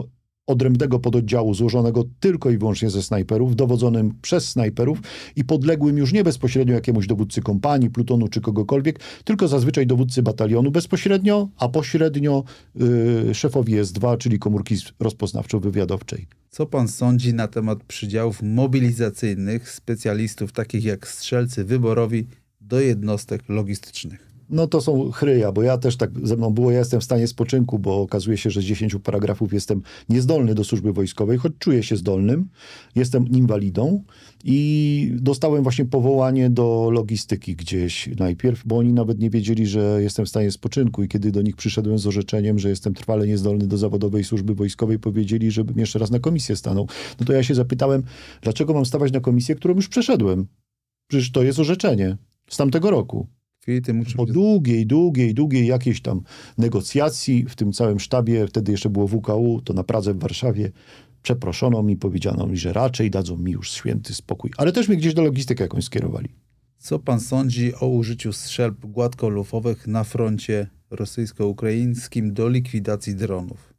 odrębnego pododdziału złożonego tylko i wyłącznie ze snajperów, dowodzonym przez snajperów i podległym już nie bezpośrednio jakiemuś dowódcy kompanii, plutonu czy kogokolwiek, tylko zazwyczaj dowódcy batalionu bezpośrednio, a pośrednio yy, szefowi S2, czyli komórki rozpoznawczo-wywiadowczej. Co pan sądzi na temat przydziałów mobilizacyjnych specjalistów takich jak strzelcy wyborowi do jednostek logistycznych? No to są chryja, bo ja też tak ze mną było, ja jestem w stanie spoczynku, bo okazuje się, że z 10 paragrafów jestem niezdolny do służby wojskowej, choć czuję się zdolnym, jestem inwalidą i dostałem właśnie powołanie do logistyki gdzieś najpierw, bo oni nawet nie wiedzieli, że jestem w stanie spoczynku i kiedy do nich przyszedłem z orzeczeniem, że jestem trwale niezdolny do zawodowej służby wojskowej, powiedzieli, żebym jeszcze raz na komisję stanął. No to ja się zapytałem, dlaczego mam stawać na komisję, którą już przeszedłem? Przecież to jest orzeczenie z tamtego roku. Kaczyńskiej. po być... długiej, długiej, długiej jakiejś tam negocjacji w tym całym sztabie, wtedy jeszcze było WKU, to na Pradze w Warszawie, przeproszono mi, powiedziano mi, że raczej dadzą mi już święty spokój. Ale też mnie gdzieś do logistyki jakąś skierowali. Co pan sądzi o użyciu strzelb gładkolufowych na froncie rosyjsko-ukraińskim do likwidacji dronów?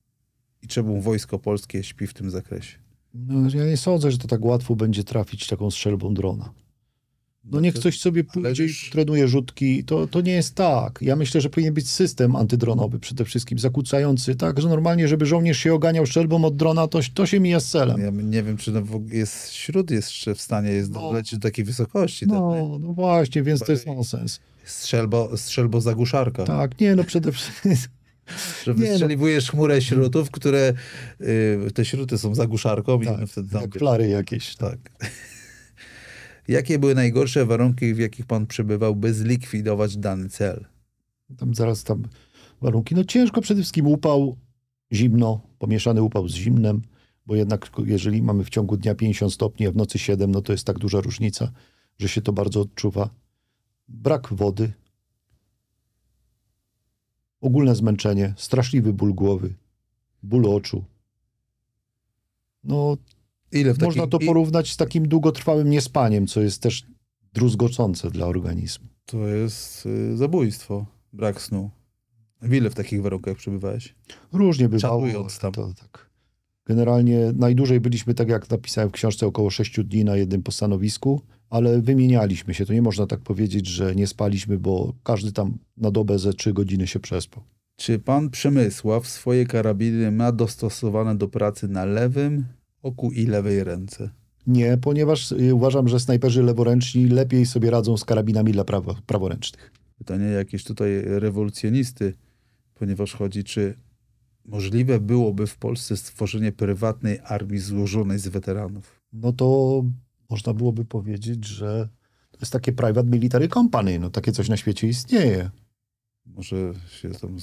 I czemu wojsko polskie śpi w tym zakresie? No, ja nie sądzę, że to tak łatwo będzie trafić taką strzelbą drona. No niech znaczy, ktoś sobie pójdzie i trenuje rzutki. To, to nie jest tak. Ja myślę, że powinien być system antydronowy przede wszystkim, zakłócający, tak, że normalnie, żeby żołnierz się oganiał szczelbą od drona, to, to się mija z celem. Ja nie wiem, czy no jest śród jeszcze w stanie jest no, lecieć do takiej wysokości. No, no właśnie, więc to jest nonsens. Strzelbo, strzelbo zagłuszarka. Tak, nie, no przede wszystkim... Że no. wystrzeliwujesz no. chmurę śrutów, które y, te śruty są zagłuszarką tak, i wtedy tam... Jak plary jakieś. Tak. Jakie były najgorsze warunki, w jakich pan przebywał, by zlikwidować dany cel? Tam zaraz tam warunki. No ciężko przede wszystkim upał, zimno, pomieszany upał z zimnem, bo jednak jeżeli mamy w ciągu dnia 50 stopni, a w nocy 7, no to jest tak duża różnica, że się to bardzo odczuwa. Brak wody, ogólne zmęczenie, straszliwy ból głowy, ból oczu. No Ile w Można takich... to porównać z takim długotrwałym niespaniem, co jest też druzgoczące dla organizmu. To jest y, zabójstwo, brak snu. W ile w takich warunkach przebywałeś? Różnie bywało. Czarując tam. To, tak. Generalnie najdłużej byliśmy, tak jak napisałem w książce, około 6 dni na jednym postanowisku, ale wymienialiśmy się. To nie można tak powiedzieć, że nie spaliśmy, bo każdy tam na dobę ze 3 godziny się przespał. Czy pan Przemysław swoje karabiny ma dostosowane do pracy na lewym, oku i lewej ręce? Nie, ponieważ y, uważam, że snajperzy leworęczni lepiej sobie radzą z karabinami dla prawo, praworęcznych. Pytanie jakieś tutaj rewolucjonisty, ponieważ chodzi, czy możliwe byłoby w Polsce stworzenie prywatnej armii złożonej z weteranów? No to można byłoby powiedzieć, że to jest takie private military company. No takie coś na świecie istnieje. Może się tam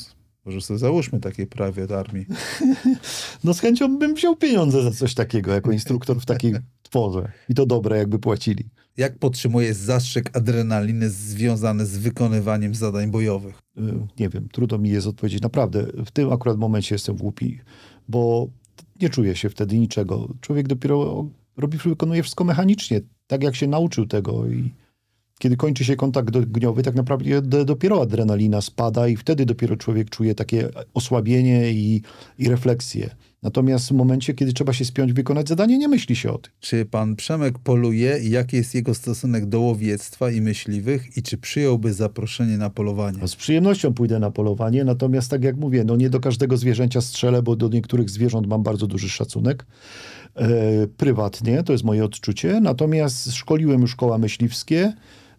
może sobie załóżmy takie prawie do armii. No z chęcią bym wziął pieniądze za coś takiego, jako instruktor w takiej tworze. I to dobre, jakby płacili. Jak podtrzymuje zastrzyk adrenaliny związany z wykonywaniem zadań bojowych? Y, nie wiem, trudno mi jest odpowiedzieć. Naprawdę, w tym akurat momencie jestem głupi, bo nie czuję się wtedy niczego. Człowiek dopiero robi, wykonuje wszystko mechanicznie, tak jak się nauczył tego i kiedy kończy się kontakt gniowy, tak naprawdę dopiero adrenalina spada i wtedy dopiero człowiek czuje takie osłabienie i, i refleksję. Natomiast w momencie, kiedy trzeba się spiąć, wykonać zadanie, nie myśli się o tym. Czy pan Przemek poluje i jaki jest jego stosunek do łowiectwa i myśliwych i czy przyjąłby zaproszenie na polowanie? No, z przyjemnością pójdę na polowanie, natomiast tak jak mówię, no nie do każdego zwierzęcia strzelę, bo do niektórych zwierząt mam bardzo duży szacunek. E, prywatnie, to jest moje odczucie. Natomiast szkoliłem już koła myśliwskie,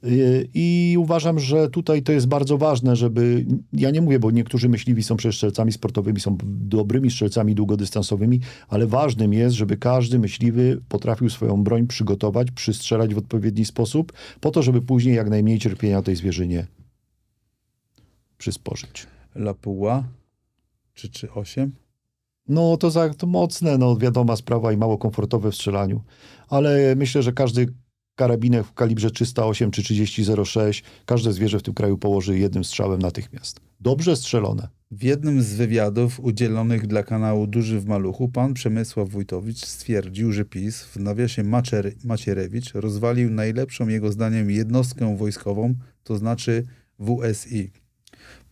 Y, I uważam, że tutaj to jest bardzo ważne, żeby, ja nie mówię, bo niektórzy myśliwi są przestrzelcami sportowymi, są dobrymi strzelcami długodystansowymi, ale ważnym jest, żeby każdy myśliwy potrafił swoją broń przygotować, przystrzelać w odpowiedni sposób, po to, żeby później jak najmniej cierpienia tej zwierzynie przysporzyć. Lapuła czy, czy 8? No to, za, to mocne, no wiadoma sprawa i mało komfortowe w strzelaniu. Ale myślę, że każdy karabinek w kalibrze 308 czy 3006. Każde zwierzę w tym kraju położy jednym strzałem natychmiast. Dobrze strzelone. W jednym z wywiadów udzielonych dla kanału Duży w Maluchu pan Przemysław Wójtowicz stwierdził, że PiS w nawiasie Maczer Macierewicz rozwalił najlepszą jego zdaniem jednostkę wojskową, to znaczy WSI.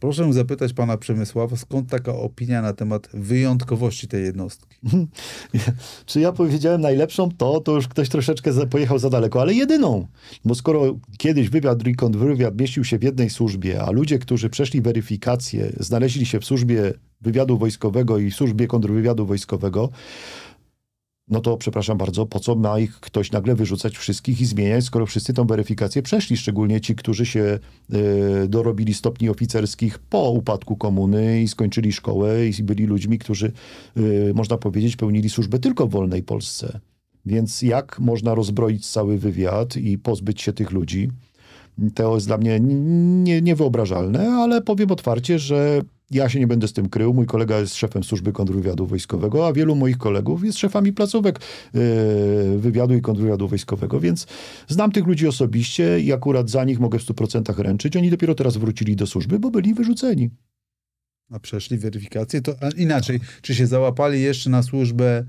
Proszę zapytać pana Przemysława, skąd taka opinia na temat wyjątkowości tej jednostki? Mhm. Czy ja powiedziałem najlepszą? To, to już ktoś troszeczkę pojechał za daleko, ale jedyną. Bo skoro kiedyś wywiad, rekontrwywiad mieścił się w jednej służbie, a ludzie, którzy przeszli weryfikację, znaleźli się w służbie wywiadu wojskowego i służbie kontrwywiadu wojskowego, no to przepraszam bardzo, po co ma ich ktoś nagle wyrzucać wszystkich i zmieniać, skoro wszyscy tą weryfikację przeszli, szczególnie ci, którzy się y, dorobili stopni oficerskich po upadku komuny i skończyli szkołę i byli ludźmi, którzy, y, można powiedzieć, pełnili służbę tylko w wolnej Polsce. Więc jak można rozbroić cały wywiad i pozbyć się tych ludzi? To jest dla mnie nie, niewyobrażalne, ale powiem otwarcie, że ja się nie będę z tym krył. Mój kolega jest szefem służby kontrwywiadu wojskowego, a wielu moich kolegów jest szefami placówek e, wywiadu i kontrwywiadu wojskowego, więc znam tych ludzi osobiście i akurat za nich mogę w 100% ręczyć. Oni dopiero teraz wrócili do służby, bo byli wyrzuceni. A przeszli weryfikację? To inaczej, czy się załapali jeszcze na służbę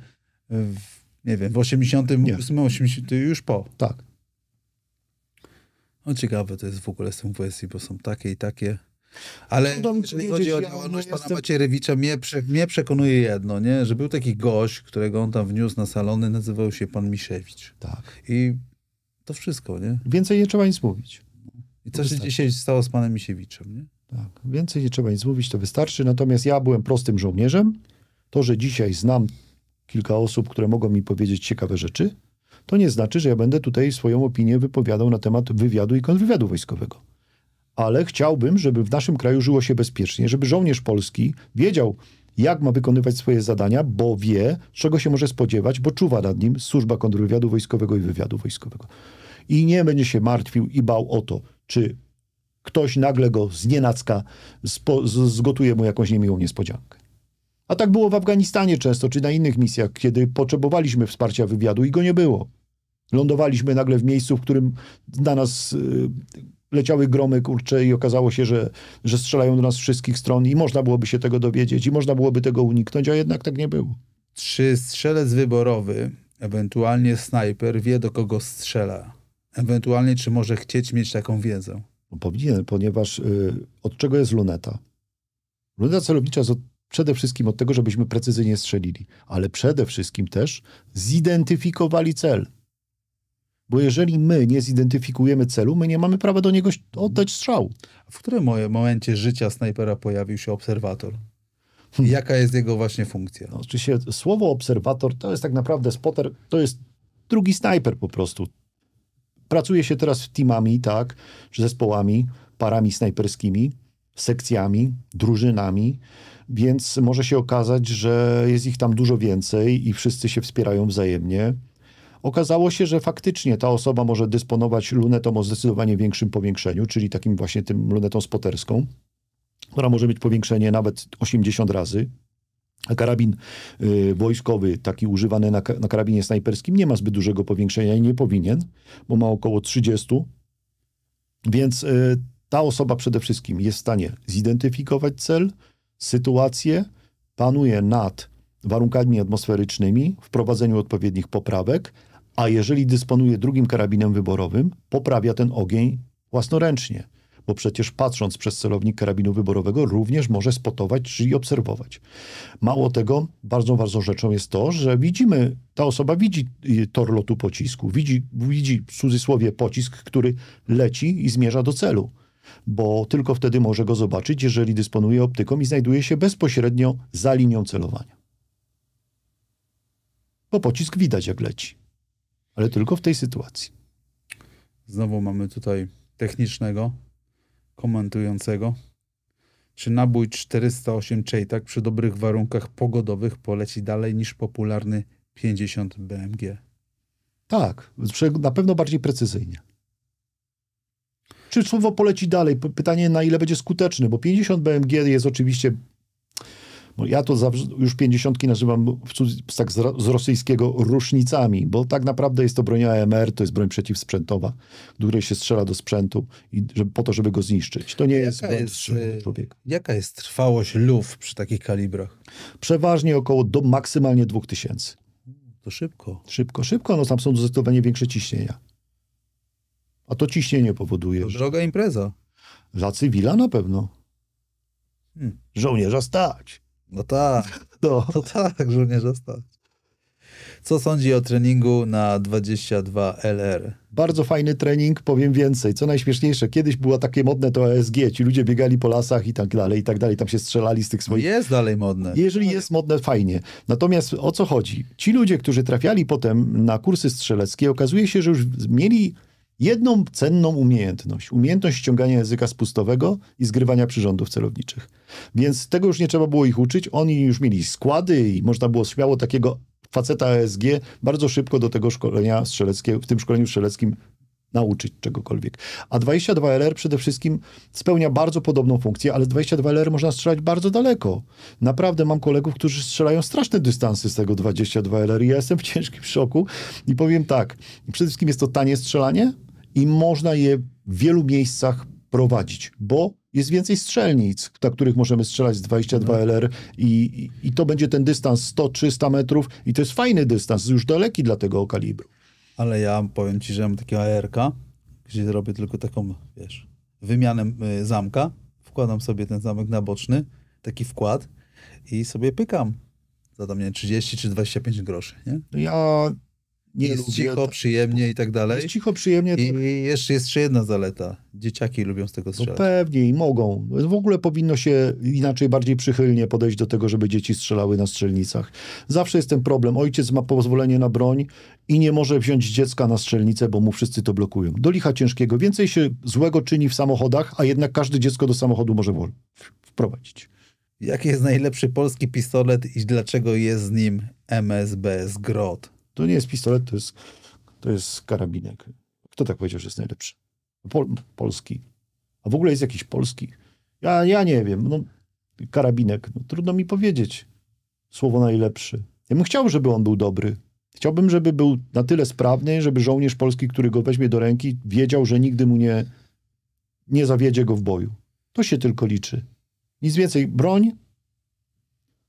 w, nie wiem, w 88, 80, już po? Tak. No ciekawe to jest w ogóle z tym WSI, bo są takie i takie ale jeżeli chodzi o działalność ja pana no, jestem... Macierewicza, mnie, mnie przekonuje jedno, nie? że był taki gość, którego on tam wniósł na salony, nazywał się pan Misiewicz. Tak. I to wszystko, nie? Więcej nie trzeba nic mówić. I co się dzisiaj stało z panem Misiewiczem, nie? Tak, więcej nie trzeba nic mówić, to wystarczy. Natomiast ja byłem prostym żołnierzem. To, że dzisiaj znam kilka osób, które mogą mi powiedzieć ciekawe rzeczy, to nie znaczy, że ja będę tutaj swoją opinię wypowiadał na temat wywiadu i kontrwywiadu wojskowego ale chciałbym, żeby w naszym kraju żyło się bezpiecznie, żeby żołnierz polski wiedział, jak ma wykonywać swoje zadania, bo wie, czego się może spodziewać, bo czuwa nad nim służba kontrwywiadu wojskowego i wywiadu wojskowego. I nie będzie się martwił i bał o to, czy ktoś nagle go znienacka spo, zgotuje mu jakąś niemiłą niespodziankę. A tak było w Afganistanie często, czy na innych misjach, kiedy potrzebowaliśmy wsparcia wywiadu i go nie było. Lądowaliśmy nagle w miejscu, w którym na nas y, leciały gromy, kurcze, i okazało się, że, że strzelają do nas z wszystkich stron i można byłoby się tego dowiedzieć i można byłoby tego uniknąć, a jednak tak nie było. Czy strzelec wyborowy, ewentualnie snajper, wie do kogo strzela? Ewentualnie czy może chcieć mieć taką wiedzę? No, powinien, ponieważ y, od czego jest luneta? Luneta celownicza jest od, przede wszystkim od tego, żebyśmy precyzyjnie strzelili, ale przede wszystkim też zidentyfikowali cel bo jeżeli my nie zidentyfikujemy celu, my nie mamy prawa do niego oddać strzału. W którym momencie życia snajpera pojawił się obserwator? Hm. jaka jest jego właśnie funkcja? No, oczywiście słowo obserwator to jest tak naprawdę spotter, to jest drugi snajper po prostu. Pracuje się teraz z teamami, tak, zespołami, parami snajperskimi, sekcjami, drużynami, więc może się okazać, że jest ich tam dużo więcej i wszyscy się wspierają wzajemnie. Okazało się, że faktycznie ta osoba może dysponować lunetą o zdecydowanie większym powiększeniu, czyli takim właśnie tym lunetą spoterską, która może mieć powiększenie nawet 80 razy, a karabin y, wojskowy, taki używany na, na karabinie snajperskim, nie ma zbyt dużego powiększenia i nie powinien, bo ma około 30. Więc y, ta osoba przede wszystkim jest w stanie zidentyfikować cel, sytuację, panuje nad warunkami atmosferycznymi, wprowadzeniu odpowiednich poprawek, a jeżeli dysponuje drugim karabinem wyborowym, poprawia ten ogień własnoręcznie, bo przecież patrząc przez celownik karabinu wyborowego, również może spotować, czyli obserwować. Mało tego, bardzo ważną rzeczą jest to, że widzimy, ta osoba widzi y, tor lotu pocisku, widzi, widzi w cudzysłowie pocisk, który leci i zmierza do celu bo tylko wtedy może go zobaczyć, jeżeli dysponuje optyką i znajduje się bezpośrednio za linią celowania. Bo pocisk widać jak leci ale tylko w tej sytuacji. Znowu mamy tutaj technicznego komentującego. Czy nabój 408 tak przy dobrych warunkach pogodowych poleci dalej niż popularny 50 BMG? Tak, na pewno bardziej precyzyjnie. Czy słowo poleci dalej? Pytanie, na ile będzie skuteczny, bo 50 BMG jest oczywiście no ja to już pięćdziesiątki nazywam tak z, z, rosyjskiego różnicami, bo tak naprawdę jest to broń AMR, to jest broń przeciwsprzętowa, do której się strzela do sprzętu i żeby, po to, żeby go zniszczyć. To nie jaka jest jest, e, Jaka jest trwałość luf przy takich kalibrach? Przeważnie około do maksymalnie 2000. To szybko. Szybko, szybko, no tam są zdecydowanie większe ciśnienia. A to ciśnienie powoduje. To droga impreza. Dla cywila na pewno. Hmm. Żołnierza stać. No tak, no, no tak, żołnierza stać. Co sądzi o treningu na 22LR? Bardzo fajny trening, powiem więcej. Co najśmieszniejsze, kiedyś było takie modne to ASG, e ci ludzie biegali po lasach i tak dalej, i tak dalej, tam się strzelali z tych swoich... No jest dalej modne. Jeżeli jest modne, fajnie. Natomiast o co chodzi? Ci ludzie, którzy trafiali potem na kursy strzeleckie, okazuje się, że już mieli jedną cenną umiejętność. Umiejętność ściągania języka spustowego i zgrywania przyrządów celowniczych. Więc tego już nie trzeba było ich uczyć. Oni już mieli składy i można było śmiało takiego faceta ESG bardzo szybko do tego szkolenia strzeleckiego, w tym szkoleniu strzeleckim nauczyć czegokolwiek. A 22LR przede wszystkim spełnia bardzo podobną funkcję, ale 22LR można strzelać bardzo daleko. Naprawdę mam kolegów, którzy strzelają straszne dystanse z tego 22LR i ja jestem w ciężkim szoku i powiem tak, przede wszystkim jest to tanie strzelanie i można je w wielu miejscach prowadzić, bo jest więcej strzelnic, na których możemy strzelać z 22 mhm. LR i, i to będzie ten dystans 100-300 metrów i to jest fajny dystans, już daleki dla tego kalibru. Ale ja powiem ci, że mam takiego AR-ka, gdzie robię tylko taką, wiesz, wymianę y, zamka, wkładam sobie ten zamek na boczny, taki wkład i sobie pykam za tam, nie 30 czy 25 groszy, nie? Ja nie, jest lubię, cicho, tak. przyjemnie i tak dalej. Jest cicho, przyjemnie. I, to... I jeszcze jest jeszcze jedna zaleta. Dzieciaki lubią z tego no strzelać. No pewnie i mogą. W ogóle powinno się inaczej, bardziej przychylnie podejść do tego, żeby dzieci strzelały na strzelnicach. Zawsze jest ten problem. Ojciec ma pozwolenie na broń i nie może wziąć dziecka na strzelnicę, bo mu wszyscy to blokują. Do licha ciężkiego. Więcej się złego czyni w samochodach, a jednak każde dziecko do samochodu może wprowadzić. Jaki jest najlepszy polski pistolet i dlaczego jest z nim MSBS Grot? To nie jest pistolet, to jest, to jest karabinek. Kto tak powiedział, że jest najlepszy? Pol, polski. A w ogóle jest jakiś polski. Ja, ja nie wiem. No, karabinek. No, trudno mi powiedzieć. Słowo najlepszy. Ja bym chciał, żeby on był dobry. Chciałbym, żeby był na tyle sprawny, żeby żołnierz polski, który go weźmie do ręki, wiedział, że nigdy mu nie, nie zawiedzie go w boju. To się tylko liczy. Nic więcej, broń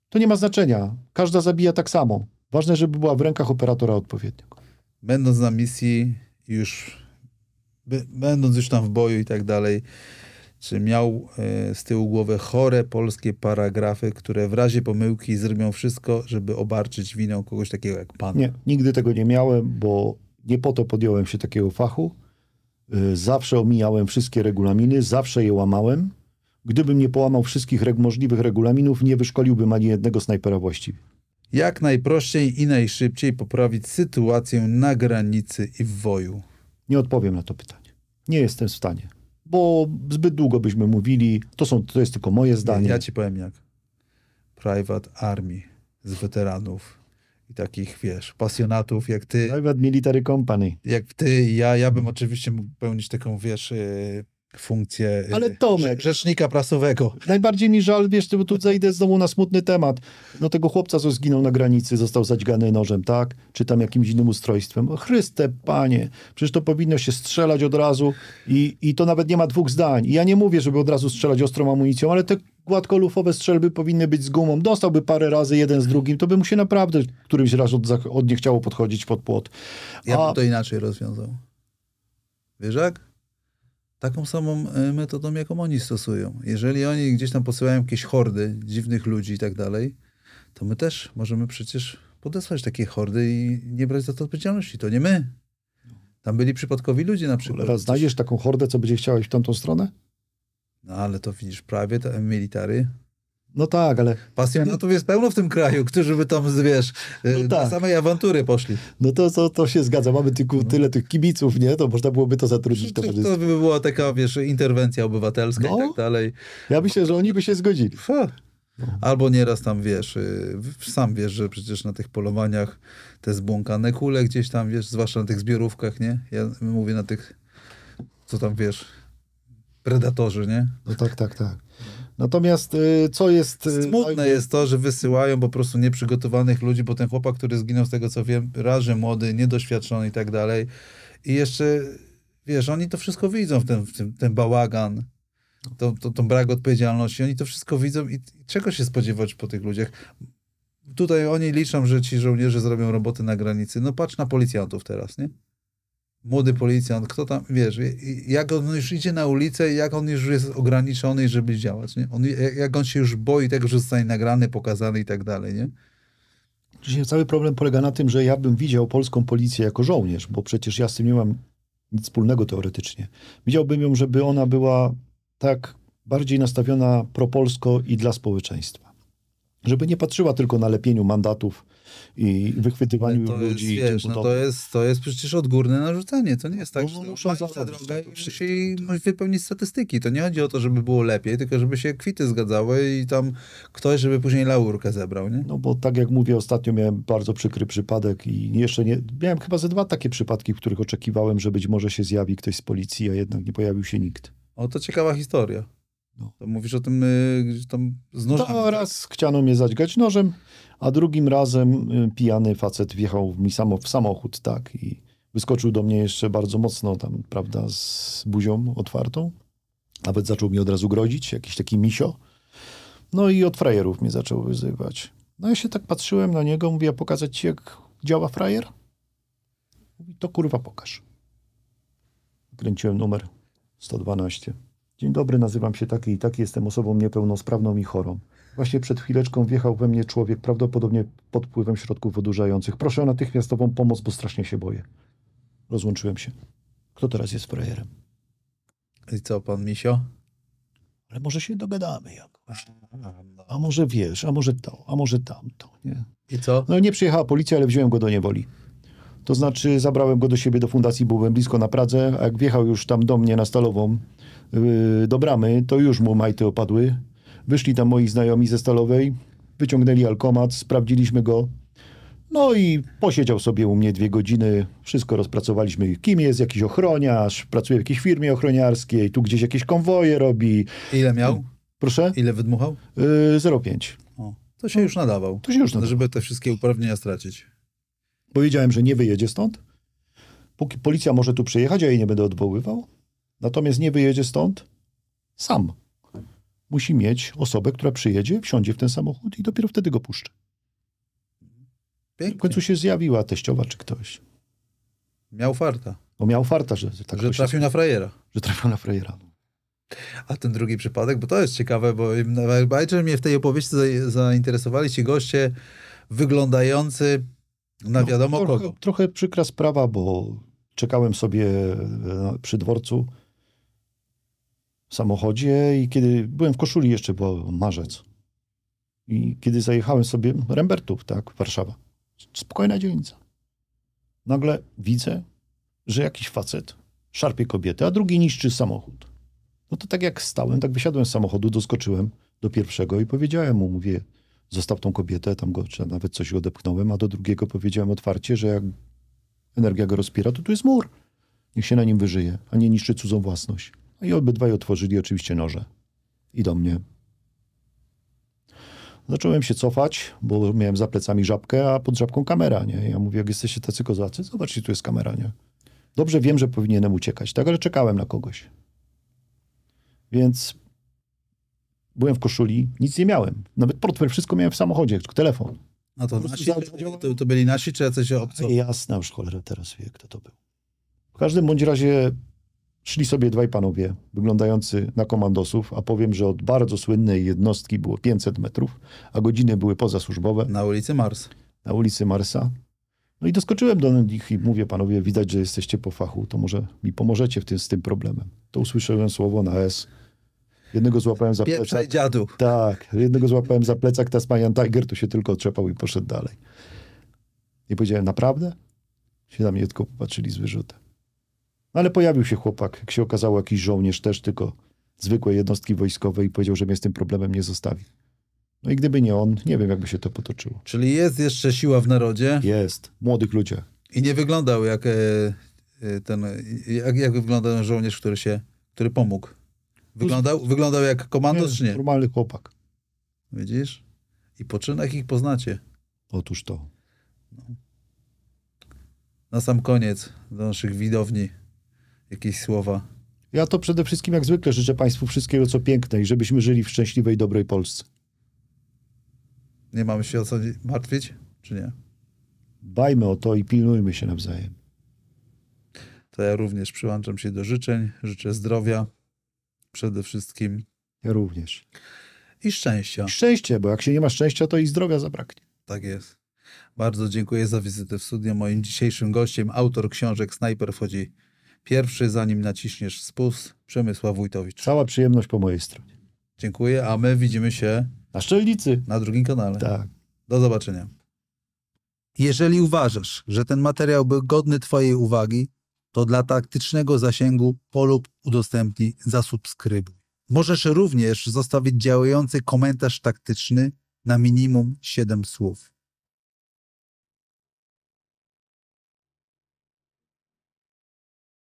to nie ma znaczenia. Każda zabija tak samo. Ważne, żeby była w rękach operatora odpowiedniego. Będąc na misji, już będąc już tam w boju i tak dalej, czy miał e, z tyłu głowy chore polskie paragrafy, które w razie pomyłki zrobią wszystko, żeby obarczyć winą kogoś takiego jak pan? Nie, nigdy tego nie miałem, bo nie po to podjąłem się takiego fachu. E, zawsze omijałem wszystkie regulaminy, zawsze je łamałem. Gdybym nie połamał wszystkich możliwych regulaminów, nie wyszkoliłbym ani jednego snajpera właściwie jak najprościej i najszybciej poprawić sytuację na granicy i w woju? Nie odpowiem na to pytanie. Nie jestem w stanie, bo zbyt długo byśmy mówili. To, są, to jest tylko moje zdanie. ja ci powiem jak. Private Army z weteranów i takich, wiesz, pasjonatów jak ty. Private Military Company. Jak ty i ja. Ja bym oczywiście mógł pełnić taką, wiesz... Y, funkcję y, Ale Tomek, rzecznika prasowego. Najbardziej mi żal, wiesz, bo tu zajdę znowu na smutny temat. No tego chłopca, co zginął na granicy, został zadźgany nożem, tak? Czy tam jakimś innym ustrojstwem. O Chryste, panie, przecież to powinno się strzelać od razu i, i to nawet nie ma dwóch zdań. I ja nie mówię, żeby od razu strzelać ostrą amunicją, ale te gładkolufowe strzelby powinny być z gumą. Dostałby parę razy jeden z drugim, to by mu się naprawdę którymś raz od, od nie chciało podchodzić pod płot. A... Ja bym to inaczej rozwiązał. Wiesz jak? taką samą e, metodą, jaką oni stosują. Jeżeli oni gdzieś tam posyłają jakieś hordy dziwnych ludzi i tak dalej, to my też możemy przecież podesłać takie hordy i nie brać za to odpowiedzialności. To nie my. Tam byli przypadkowi ludzie na przykład. Raz znajdziesz taką hordę, co będzie chciała iść w tamtą stronę? No ale to widzisz, prawie to military no tak, ale... Pasjonatów jest pełno w tym kraju, którzy by tam, wiesz, y, no tak. samej awantury poszli. No to, to, to się zgadza. Mamy tylko no. tyle tych kibiców, nie? To można byłoby to zatrudnić. To, to by była taka, wiesz, interwencja obywatelska no? i tak dalej. Ja myślę, że oni by się zgodzili. Albo nieraz tam wiesz, y, sam wiesz, że przecież na tych polowaniach te zbłąkane kule gdzieś tam, wiesz, zwłaszcza na tych zbiorówkach, nie? Ja mówię na tych, co tam wiesz, predatorzy, nie? No tak, tak, tak. Natomiast y, co jest... Y, Smutne jest to, że wysyłają po prostu nieprzygotowanych ludzi, bo ten chłopak, który zginął z tego co wiem, raży młody, niedoświadczony i tak dalej. I jeszcze, wiesz, oni to wszystko widzą, w ten, w ten, ten bałagan, to, to, to brak odpowiedzialności. Oni to wszystko widzą i czego się spodziewać po tych ludziach? Tutaj oni liczą, że ci żołnierze zrobią roboty na granicy. No patrz na policjantów teraz, nie? młody policjant, kto tam, wiesz, jak on już idzie na ulicę, jak on już jest ograniczony, żeby działać, nie? On, jak on się już boi tego, że zostanie nagrany, pokazany i tak dalej, nie? Czyli cały problem polega na tym, że ja bym widział polską policję jako żołnierz, bo przecież ja z tym nie mam nic wspólnego teoretycznie. Widziałbym ją, żeby ona była tak bardziej nastawiona pro-polsko i dla społeczeństwa. Żeby nie patrzyła tylko na lepieniu mandatów, i wychwytywaniu to ludzi. Jest, wiesz, no to, jest, to jest przecież odgórne narzucanie. To nie jest tak, no, że no, muszą za drogę to, musi no, wypełnić statystyki. To nie chodzi o to, żeby było lepiej, tylko żeby się kwity zgadzały i tam ktoś, żeby później laurkę zebrał. Nie? No bo tak jak mówię, ostatnio miałem bardzo przykry przypadek i jeszcze nie... Miałem chyba ze dwa takie przypadki, w których oczekiwałem, że być może się zjawi ktoś z policji, a jednak nie pojawił się nikt. O, to ciekawa historia. No. To mówisz o tym że y, tam z nożem. No, tak? raz chciano mnie zadźgać nożem, a drugim razem y, pijany facet wjechał mi samo, w samochód, tak, i wyskoczył do mnie jeszcze bardzo mocno tam, prawda, z buzią otwartą. Nawet zaczął mi od razu grozić, jakiś taki misio. No i od frajerów mnie zaczął wyzywać. No ja się tak patrzyłem na niego, mówię, a pokazać ci, jak działa frajer? Mówi, to kurwa pokaż. Kręciłem numer 112. Dzień dobry, nazywam się taki i taki, jestem osobą niepełnosprawną i chorą. Właśnie przed chwileczką wjechał we mnie człowiek, prawdopodobnie pod wpływem środków odurzających. Proszę o natychmiastową pomoc, bo strasznie się boję. Rozłączyłem się. Kto teraz jest frajerem? I co, pan Misio? Ale może się dogadamy jakoś. A może wiesz, a może to, a może tamto. Nie? I co? No nie przyjechała policja, ale wziąłem go do niewoli. To znaczy zabrałem go do siebie do fundacji, byłem blisko na Pradze, a jak wjechał już tam do mnie na Stalową, yy, do bramy, to już mu majty opadły Wyszli tam moi znajomi ze Stalowej, wyciągnęli alkomat, sprawdziliśmy go. No i posiedział sobie u mnie dwie godziny, wszystko rozpracowaliśmy, kim jest jakiś ochroniarz, pracuje w jakiejś firmie ochroniarskiej, tu gdzieś jakieś konwoje robi. Ile miał? Proszę? Ile wydmuchał? Yy, 0,5. to się już nadawał. To się już nadawał. Żeby te wszystkie uprawnienia stracić. Powiedziałem, że nie wyjedzie stąd. Póki policja może tu przyjechać, ja jej nie będę odwoływał. Natomiast nie wyjedzie stąd sam musi mieć osobę, która przyjedzie, wsiądzie w ten samochód i dopiero wtedy go puszczy. W końcu się zjawiła teściowa czy ktoś. Miał farta. Bo no, miał farta, że tak Że trafił się... na frajera. Że trafił na frajera. No. A ten drugi przypadek, bo to jest ciekawe, bo najbardziej no, mnie w tej opowieści zainteresowali ci goście wyglądający na wiadomo no, trochę, kogo. Trochę przykra sprawa, bo czekałem sobie e, przy dworcu samochodzie i kiedy byłem w koszuli jeszcze, bo marzec. I kiedy zajechałem sobie Rembertów, tak, Warszawa. Spokojna dzielnica. Nagle widzę, że jakiś facet szarpie kobietę, a drugi niszczy samochód. No to tak jak stałem, tak wysiadłem z samochodu, doskoczyłem do pierwszego i powiedziałem mu, mówię, zostaw tą kobietę, tam go, czy nawet coś go odepchnąłem, a do drugiego powiedziałem otwarcie, że jak energia go rozpiera, to tu jest mur. Niech się na nim wyżyje, a nie niszczy cudzą własność. No I obydwaj otworzyli oczywiście noże. I do mnie. Zacząłem się cofać, bo miałem za plecami żabkę, a pod żabką kamera, nie? Ja mówię, jak jesteście tacy kozacy, zobaczcie, tu jest kamera, nie? Dobrze wiem, że powinienem uciekać, tak? Ale czekałem na kogoś. Więc byłem w koszuli, nic nie miałem. Nawet portfel, wszystko miałem w samochodzie, tylko telefon. A no to, nasi, to, to byli nasi czy jacyś obcy? Jasna już cholera teraz wie, kto to był. W każdym bądź razie Szli sobie dwaj panowie, wyglądający na komandosów, a powiem, że od bardzo słynnej jednostki było 500 metrów, a godziny były pozasłużbowe. Na ulicy Mars. Na ulicy Marsa. No i doskoczyłem do nich i mówię, panowie, widać, że jesteście po fachu, to może mi pomożecie w tym, z tym problemem. To usłyszałem słowo na S. Jednego złapałem za plecak. Pieprzaj dziadu. Tak, jednego złapałem za plecak, Tasmanian Tiger to się tylko otrzepał i poszedł dalej. I powiedziałem, naprawdę? Się na mnie tylko popatrzyli z wyrzutem ale pojawił się chłopak, jak się okazało, jakiś żołnierz też, tylko zwykłej jednostki wojskowej i powiedział, że mnie z tym problemem nie zostawi. No i gdyby nie on, nie wiem, jakby się to potoczyło. Czyli jest jeszcze siła w narodzie? Jest, młodych ludzi. I nie wyglądał jak e, e, ten, jak, jak wyglądał ten żołnierz, który się, który pomógł? Wyglądał, wyglądał jak komandos, czy nie? Normalny chłopak. Widzisz? I po czynach ich poznacie. Otóż to. Na sam koniec do naszych widowni jakieś słowa? Ja to przede wszystkim, jak zwykle, życzę Państwu wszystkiego, co piękne i żebyśmy żyli w szczęśliwej, dobrej Polsce. Nie mamy się o co martwić, czy nie? Dbajmy o to i pilnujmy się nawzajem. To ja również przyłączam się do życzeń. Życzę zdrowia przede wszystkim. Ja również. I szczęścia. I szczęście, bo jak się nie ma szczęścia, to i zdrowia zabraknie. Tak jest. Bardzo dziękuję za wizytę w studiu. Moim dzisiejszym gościem, autor książek Snajper wchodzi Pierwszy, zanim naciśniesz spust, Przemysław Wójtowicz. Cała przyjemność po mojej stronie. Dziękuję, a my widzimy się na szczelnicy. Na drugim kanale. Tak. Do zobaczenia. Jeżeli uważasz, że ten materiał był godny Twojej uwagi, to dla taktycznego zasięgu polub, udostępnij, zasubskrybuj. Możesz również zostawić działający komentarz taktyczny na minimum 7 słów.